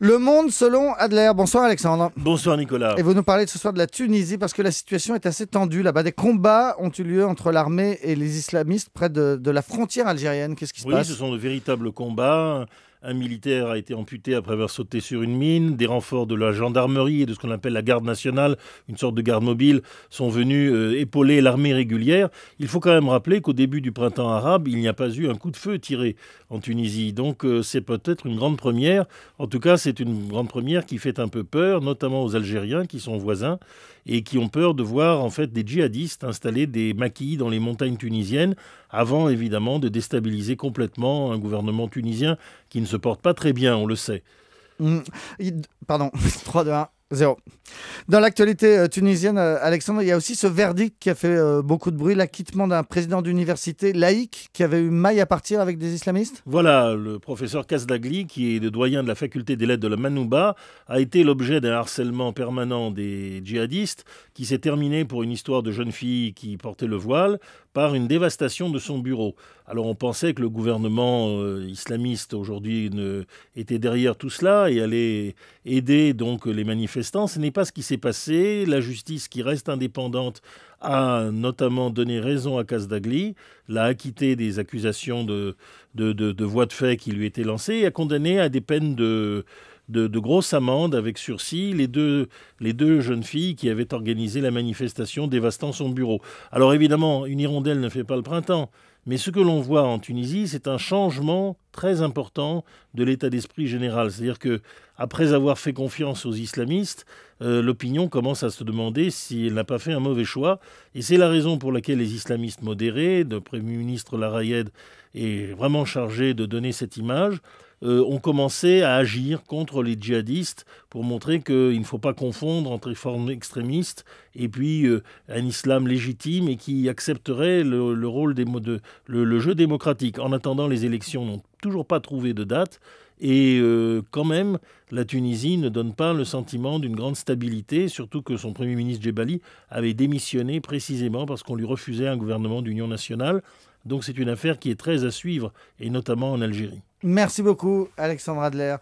Le Monde selon Adler. Bonsoir Alexandre. Bonsoir Nicolas. Et vous nous parlez ce soir de la Tunisie parce que la situation est assez tendue là-bas. Des combats ont eu lieu entre l'armée et les islamistes près de, la frontière algérienne. Qu'est-ce qui se passe Oui, ce sont de véritables combats un militaire a été amputé après avoir sauté sur une mine. Des renforts de la gendarmerie et de ce qu'on appelle la garde nationale, une sorte de garde mobile, sont venus euh, épauler l'armée régulière. Il faut quand même rappeler qu'au début du printemps arabe, il n'y a pas eu un coup de feu tiré en Tunisie. Donc euh, c'est peut-être une grande première. En tout cas, c'est une grande première qui fait un peu peur, notamment aux Algériens qui sont voisins et qui ont peur de voir en fait des djihadistes installer des maquis dans les montagnes tunisiennes avant évidemment de déstabiliser complètement un gouvernement tunisien qui ne se porte pas très bien, on le sait. Mm. Pardon, 3, 2, 1. Zéro. Dans l'actualité euh, tunisienne, euh, Alexandre, il y a aussi ce verdict qui a fait euh, beaucoup de bruit, l'acquittement d'un président d'université laïque qui avait eu maille à partir avec des islamistes Voilà, le professeur Kazdagli, qui est le doyen de la faculté des lettres de la Manouba, a été l'objet d'un harcèlement permanent des djihadistes qui s'est terminé pour une histoire de jeune fille qui portait le voile par une dévastation de son bureau. Alors on pensait que le gouvernement islamiste aujourd'hui était derrière tout cela et allait aider donc les manifestants ce n'est pas ce qui s'est passé. La justice, qui reste indépendante, a notamment donné raison à Casdagli, l'a acquitté des accusations de, de, de, voies de fait qui lui étaient lancées et a condamné à des peines de, de, grosses amendes avec sursis les deux, les deux jeunes filles qui avaient organisé la manifestation dévastant son bureau. Alors évidemment, une hirondelle ne fait pas le printemps, mais ce que l'on voit en Tunisie, c'est un changement très important de l'état d'esprit général. C'est-à-dire que après avoir fait confiance aux islamistes, euh, l'opinion commence à se demander si elle n'a pas fait un mauvais choix. Et c'est la raison pour laquelle les islamistes modérés, le Premier ministre Larayed est vraiment chargé de donner cette image, euh, ont commencé à agir contre les djihadistes pour montrer qu'il ne faut pas confondre entre formes extrémistes et puis euh, un islam légitime et qui accepterait le, rôle des, de, le, jeu démocratique. En attendant, les élections n'ont pas trouvé de date. Et euh, quand même, la Tunisie ne donne pas le sentiment d'une grande stabilité, surtout que son Premier ministre Djebali avait démissionné précisément parce qu'on lui refusait un gouvernement d'union nationale. Donc c'est une affaire qui est très à suivre, et notamment en Algérie. Merci beaucoup, Alexandre Adler.